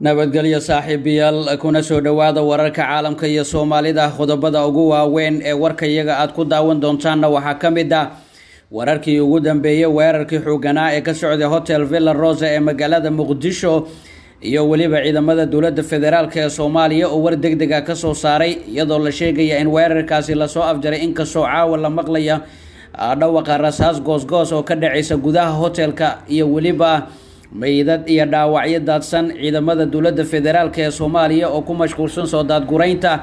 nabadgelyo saaxiibayaal kuna soo dhowaada wararka caalamka iyo soomaalida qodobada ugu waaweyn ee warka iyaga aad ku daawan doontaanna waxaa ka mid ah wararkii ugu dambeeyey weerarkii xooganaa ee ka socday hotel villa rosa ee magaalada muqdisho iyo weliba ciidamada dowladda federaalk ee soomaaliya oo war deg dega kasoo saaray iyadoo la sheegaya in weerarkaasi lasoo afjaray inkastoo caawa la maqlaya ah, dhawaqa rasaas goosgoos oo ka dhacaysa gudaha hotelka iyo weliba meydad iyo dhaawacyo daadsan ciidamada dowladda federaalk ee soomaaliya oo ku mashquulsan soo daadguraynta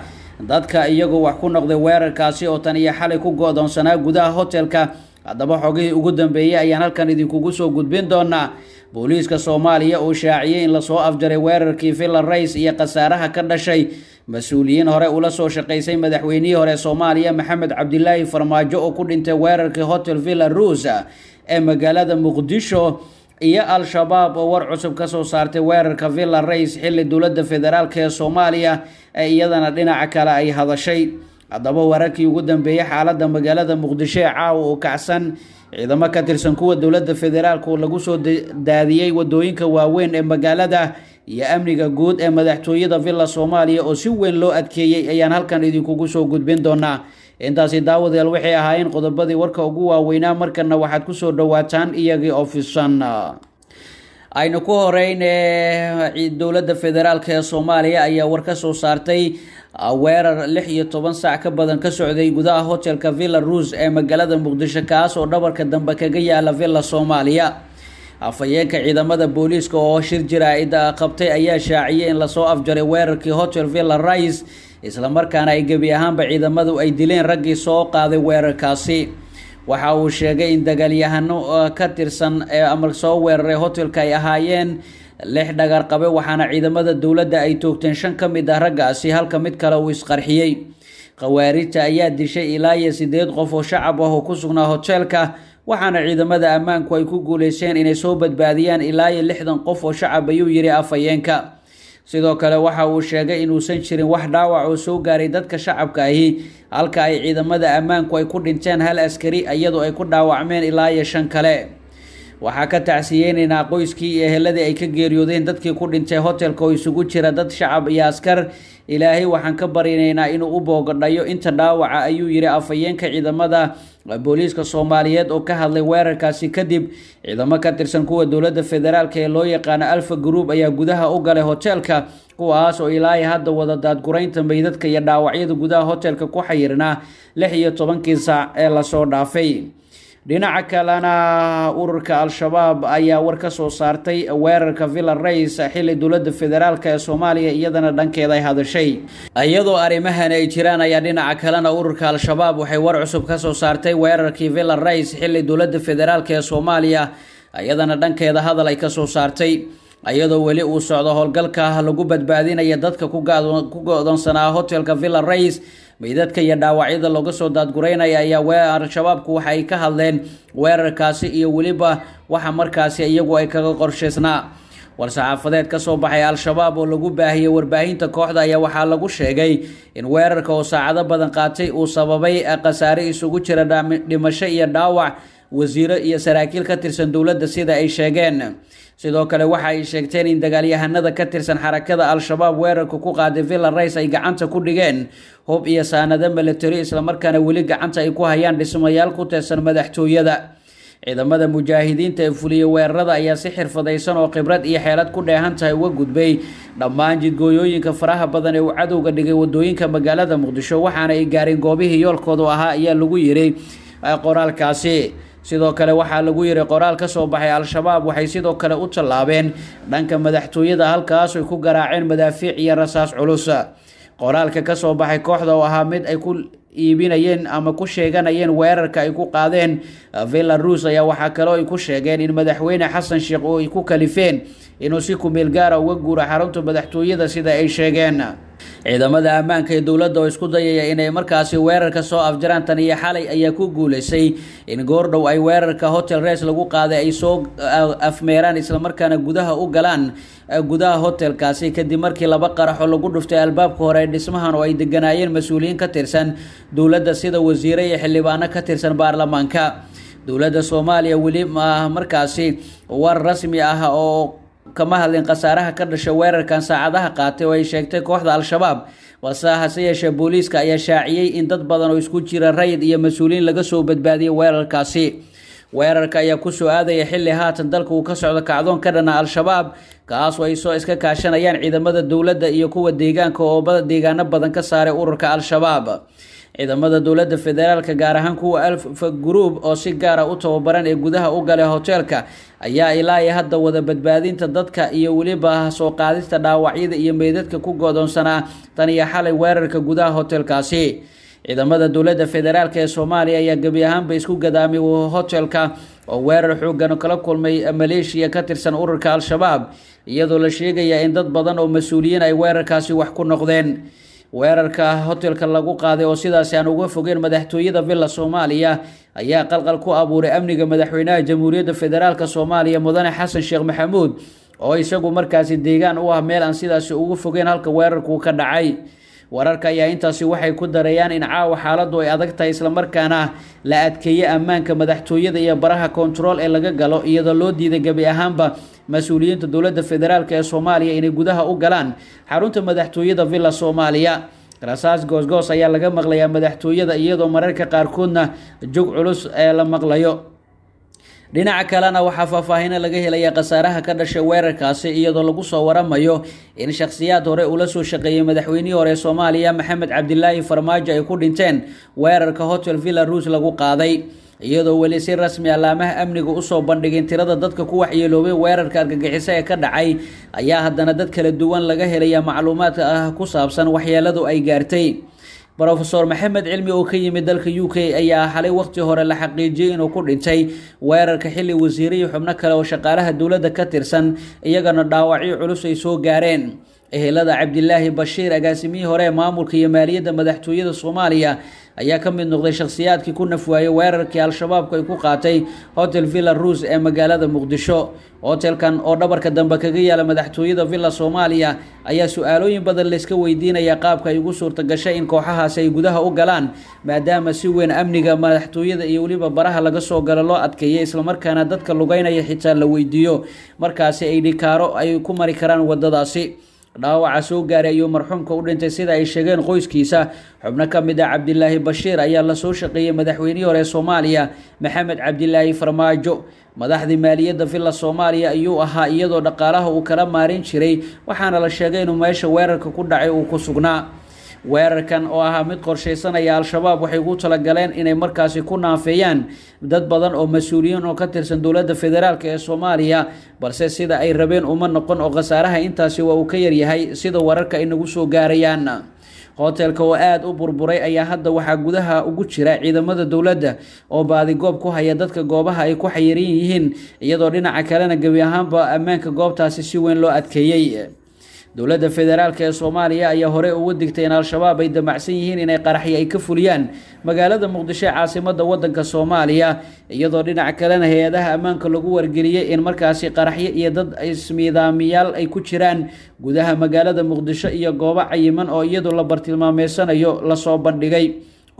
dadka iyagoo wax ku noqday weerarkaasi oo tan iyo xalay ku go-doonsanaa gudaha hotelka haddaba xogihii ugu dambeeyey ayaan halkan idinkugu soo gudbin doonaa booliiska soomaaliya uu shaaciyey in lasoo afjaray weerarkii filan rays iyo khasaaraha ka dhashay mas-uuliyiin hore ula soo shaqaysay madaxweynihii hore soomaaliya maxamed cabdilaahi farmaajo oo ku dhintay weerarkii hotel villa ruusa ee magaalada muqdisho iyo al-shabaab oo war cusub ka soo saartay weerarka villa rays xilli dowladda federaalk ee soomaaliya ee iyadana dhinaca kale ay hadashay haddaba wararkii ugu dambeeyey xaaladda magaalada muqdisho ee caawa oo kacsan ciidamo ka tirsan kuwa dowladda federaalk oo lagu soo daadiyey wadooyinka waaweyn ee magaalada iyo amniga guud ee madaxtooyada villa soomaaliya oo si weyn loo adkeeyey ayaan halkan idinkugu soo gudbin doonaa intaasi daawadeel waxay ahaayeen qodobadii warka ugu waaweynaa markana waxaad kusoo dhawaataan iyagii ofisan aynu ku horeyn eh, dowladda federaalk ee soomaaliya ayaa war ka soo saartay ah, weerar lix iyo toban saac ka badan ka socday gudaha hotelka villa ruus ee magaalada muqdisho kaas oo dhabarka dambe kaga yaala villa soomaaliya afhayeenka ciidamada booliiska oo shir jaraa'ida qabtay ayaa shaaciyay in lasoo afjaray weerarkii hotel villa rice islamarkaana ay gebi ahaanba ciidamadu ay dileen raggii soo qaaday weerarkaasi waxa uu sheegay in dagaalyahano eh, ka tirsan ee eh, amal soo weeraray hotelka ay ahaayeen lix dhagar qabe waxaana ciidamada dowladda ay toogteen shan ka mid ah raggaasi halka mid kale uu isqarxiyey khawaarijta ayaa dishay ilaa iyo sideed qof oo shacab ah oo ku sugnaa hoteelka waxaana ciidamada ammaanku ay ku guuleyseen inay soo badbaadiyaan ilaa iyo lixdan qof oo shacab ayuu yidhi afhayeenka sidoo kale waxa uu sheegay inuusan jirin wax dhaawac oo soo gaaray dadka shacabka ahi halka ay ciidamada ammaanku ay ku dhinteen hal askari iyadoo ay ku dhaawacmeen ilaa iyo shan kale waxaa ka tacsiyeynaynaa qoyskii iyo eheladii ay ka geeriyoodeen dadkii ku dhintay hotelka oo isugu jira dad shacab iyo askar ilaahay waxaan ka barinaynaa inuu u boogadhayo inta dhaawaca ayuu yidhi afhayeenka ciidamada booliiska soomaaliyeed oo ka hadlay weerarkaasi kadib ciidamo ka tirsan kuwa dowladda federaalka ee loo yaqaano alfa group ayaa gudaha u galay hotelka kuwaas oo ilaahay hadda wada daadguraynta meydadka iyo dhaawacyada gudaha hotelka ku xayirnaa lix iyo tobankii saac ee lasoo dhaafay dhinaca kalena ururka al-shabaab ayaa war ka soo saartay weerarka villa rays xilli dowladda federaalk ee soomaaliya iyadana dhankeeda ay hadashay iyadoo arrimahan ay jiraan ayaa dhinaca kalena ururka al-shabaab waxay war cusub ka soo saartay weerarkii villa rays xilli dowladda federaalk ee soomaaliya iyadana dhankeeda hadal ay ka soo saartay iyadoo weli uu socdo howlgalka lagu badbaadinaya dadka ku godoonsanaa hotelka villa rays meydadka iyo dhaawacyada looga soo daadguraynaya ayaa al-shabaabku waxa ay ka hadleen weerarkaasi iyo weliba waxa markaasi iyagu ay kaga qorshaysnaa war-saxaafadeed ka soo baxay al-shabaab oo lagu baahiyay warbaahinta kooxda ayaa waxaa lagu sheegay in weerarka oo saacado badan qaatay uu sababay khasaare isugu jira dhimasho iyo dhaawac wasiiro iyo saraakiil ka tirsan dowladda sida ay sheegeen sidoo kale waxa ay sheegteen in dagaalyahanada ka tirsan xarakada al-shabaab weerarka ku qaaday villa rice ay gacanta ku dhigeen hub iyo saanada milatary islamarkaana weli gacanta ay ku hayaan dhismayaal ku tirsan madaxtooyada ciidamada mujaahidiinta ee fuliya weerarada ayaa si xirfadaysan oo khibrad iyo xeelad ku dheehan tahay uga gudbay dhammaan jidgooyooyinka faraha badan ee uu cadowga dhigay wadooyinka magaalada muqdisho waxaana ay gaarin goobihii yoolkoodu ahaa ayaa lagu yiri qoraalkaasi sidoo kale waxaa lagu yiri qoraal ka soo baxay al-shabaab waxay sidoo kale u tallaabeen dhanka madaxtooyada halkaas ay ku garaaceen madaafiic iyo rasaas culus qoraalka ka soo baxay kooxda oo ahaa mid ay ku iibinayeen ama ku sheeganayeen weerarka ay ku qaadeen uh, vilarus ayaa waxaa kaleo ay ku sheegeen in madaxweyne xasan sheekh oo ay ku kalifeen inuu si ku meel ah uga guuro xarunta madaxtooyada sida ay sheegeen ciidamada ammaanka ee dowladda oo isku dayaya inay markaasi weerarka soo afjaraan tan iyo xalay ayaa ku guulaysay in goor dhow ay weerarka hotel res lagu qaaday ay soo ah, afmeeraan islamarkaana gudaha u galaan ah, gudaha hotelkaasi kadib markii laba qaraxo lagu dhuftay albaabka hore ee dhismahan oo ay deganaayeen mas-uuliyiin ka tirsan dowladda sida wasiire iyo xildhibaano ka tirsan baarlamaanka dowladda soomaaliya weli markaasi war rasmi ah oo kama hadlin khasaaraha ka dhashay weerarkan saacadaha qaatay oo ay sheegtay kooxda al-shabaab balse hase yeeshee booliiska ayaa shaaciyey in dad badan oo isku jira rayid iyo mas-uuliyiin laga soo badbaadiyey weerarkaasi weerarka ayaa kusoo aadaya xilli haatan dalka uu ka socdo kacdoon ka dhana ah al-shabaab kaasoo ay soo iska kaashanayaan ciidamada dowladda iyo kuwa deegaanka oo deegaano badan ka saaray ururka al-shabaab ciidamada dowladda federaalka gaar ahaan kuwa alfa group oo si gaara ah u tababaran ee gudaha u galay hoteelka ayaa ilaa iyo hadda wada badbaadinta dadka iyo weliba soo qaadista dhaawacyada iyo meydadka ku go-doonsanaa tan iyo xalay weerarka gudaha hoteelkaasi ciidamada dowladda federaalk ee soomaaliya ayaa gebi ahaanba isku gadaamay hotelka oo weerar xoogan kala kulmay maleeshiya ka tirsan ururka al-shabaab iyadoo la sheegaya in dad badan oo mas-uuliyiin ay weerarkaasi wax ku noqdeen weerarka hotelka lagu qaaday oo sidaasi aan uga fogeen madaxtooyada villa soomaaliya ayaa qalqal ku abuuray amniga madaxweynaha jamhuuriyadda federaalk soomaaliya mudane xasan sheekh maxamuud oo isagu markaasi deegaan u ah meel aan sidaasi ugu fogeen halka weerarku ka dhacay wararka ayaa intaasi waxay ku darayaan in caawa xaaladdu ay adag tahay islamarkaana la adkeeyo ammaanka madaxtooyada iyo baraha kontarool ee laga galo iyadoo loo diiday gebi ahaanba mas-uuliyiinta dowladda federaalk ee soomaaliya inay gudaha u galaan xarunta madaxtooyada villa soomaaliya rasaas goosgoos ayaa laga maqlayaa madaxtooyada iyadoo mararka qaarkoodna jog culus ee la maqlayo dhinaca kalena waxaa faahfaahina laga helaya khasaaraha ka dhashay weerarkaasi iyadoo lagu soo waramayo in shakhsiyaad hore ula soo shaqeeyey madaxweynihii hore soomaaliya maxamed cabdilaahi farmaajo ay ku dhinteen weerarka hotel villa ruus lagu qaaday iyadoo weli si rasmi alaamaha ah amniga usoo bandhigin tirada dadka ku waxyeeloobay weerarka argagixiso ee ka dhacay ayaa haddana dad kala duwan laga helaya macluumaadka ah ku saabsan waxyeeladu ay gaartay rofeor maxamed cilmi oo ka yimid dalka u k ayaa xalay waqti hore la xaqiijiyey inuu ku dhintay weerarka xilli wasiiriyi xubno kale oo shaqaalaha dowladda ka tirsan iyagana dhaawacyo culus ay soo gaareen ehelada cabdilaahi bashiir agaasimihii hore maamulka iyo maaliyadda madaxtooyada soomaaliya ayaa ka mid noqday shakhsiyaadkii ku nafwaayey weerarkii al-shabaabku ay ku qaatay hotel villa ruus ee magaalada muqdisho hotelkan oo dhabarka dambe kaga yaala madaxtooyada villa soomaaliya ayaa su-aalooyin badan layska weydiinaya qaabka ay ugu suurta gashay in kooxahaasi ay gudaha u galaan maadaama si weyn amniga madaxtooyada iyo weliba baraha laga soo galo loo adkeeyay islamarkaana dadka lugeynaya xitaa la weydiiyo markaasi ay dhikaaro ay ku mari karaan waddadaasi dhaawaca soo gaaray ayuu marxuumka u dhintay sida ay sheegeen qoyskiisa xubno ka mid ah cabdilaahi bashiir ayaa la soo shaqeeyey madaxweynihii hore soomaaliya maxamed cabdilaahi farmaajo madaxdii maaliyadda villa soomaaliya ayuu ahaa iyadoo dhaqaalaha uu kala maarin jiray waxaana la sheegay inuu meesha weerarka ku dhacay uu ku sugnaa weerarkan oo ahaa mid qorshaysanaya al-shabaab waxay ugu talagaleen inay markaasi ku naafeeyaan dad badan oo mas-uuliyiin oo ka tirsan dowladda federaalk ee soomaaliya balse sida ay rabeen uma noqon oo khasaaraha intaasi waa uu ka yaryahay sida wararka ay nagu soo gaarayaan hoteelka oo aad u burburay ayaa hadda waxaa gudaha ugu jira ciidamada dowladda oo baadigoob ku haya dadka goobaha ay ku xayiran yihiin iyadoo dhinaca kalena gebi ahaanba ammaanka goobtaasi si weyn loo adkeeyey dowladda federaalk ee soomaaliya ayaa horey ugu digtay in al-shabaab ay damacsan yihiin inay qaraxyo ay ka fuliyaan magaalada muqdisho ee caasimada wadanka soomaaliya iyadoo dhinaca kalena hay-adaha ammaanka lagu wargeliyey in markaasi qaraxyo iyo dad ismiidaamiyaal ay ku jiraan gudaha magaalada muqdisho iyo goobo cayiman oo iyadu la bartilmaameysanayo lasoo bandhigay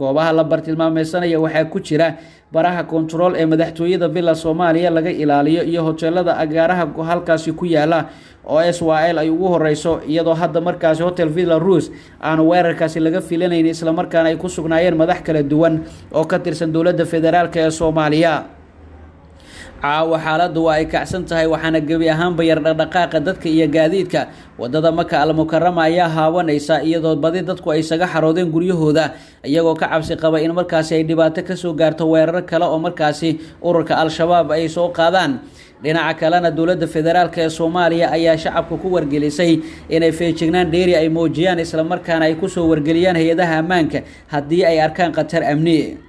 goobaha la bartilmaameysanaya waxaa ku jira baraha kontarool ee madaxtooyada villa soomaaliya laga ilaaliyo iyo hoteelada agaaraha halkaasi ku yaala oo s l ay ugu horeyso iyadoo hadda markaasi hotel villa rus aan weerarkaasi laga filanayn islamarkaana ay ku sugnaayeen madax kala duwan oo ka tirsan dowladda federaalk ee soomaaliya caawa ah, xaaladdu waa ay kacsan tahay waxaana gebi ahaanba yar dhaqdhaqaaqa dadka iyo gaadiidka waddada maka almukarama ayaa haawanaysa iyadoo badi dadku ay isaga xaroodeen guryahooda iyagoo ka cabsi qaba in markaasi ay dhibaato kasoo gaarto weeraro kale oo markaasi ururka al-shabaab ay soo qaadaan dhinaca kalena dowladda federaalk ee soomaaliya ayaa shacabka ku wargelisay inay feejignaan dheeri ay muujiyaan islamarkaana ay ku soo wargeliyaan hay-adaha ammaanka haddii ay arkaan khatar amni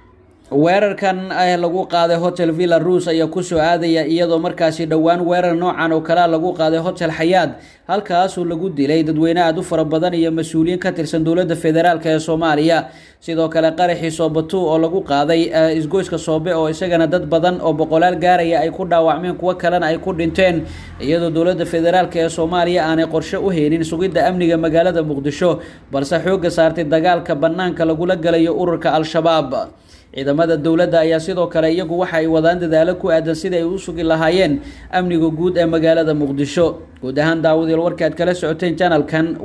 weerarkan lagu qaaday hotel villa ruus ayaa kusoo aadaya iyadoo markaasi dhowaan weerar noocan oo kalea lagu qaaday hotel xayaad halkaasoo lagu dilay dadweyne aada u fara badan iyo mas-uuliyiin ka tirsan dowladda federaalk ee soomaaliya sidoo kale qaraxii soobatu oo lagu qaaday eh, isgoyska soobe oo isagana dad badan oo boqolaal gaaraya ay ku dhaawacmeen kuwo kalena ay ku dhinteen iyadoo dowladda federaalk ee soomaaliya aanay qorshe u heenin sugidda amniga magaalada muqdisho balse xoogga saartay dagaalka bannaanka lagula galayo ururka al-shabaab ciidamada dowladda ayaa sidoo kale iyagu waxa ay wadaan dadaalo ku aadan sida ay u sugi lahaayeen amniga guud ee magaalada muqdisho guud ahaan daawad il warka aad kala socoteen janalkan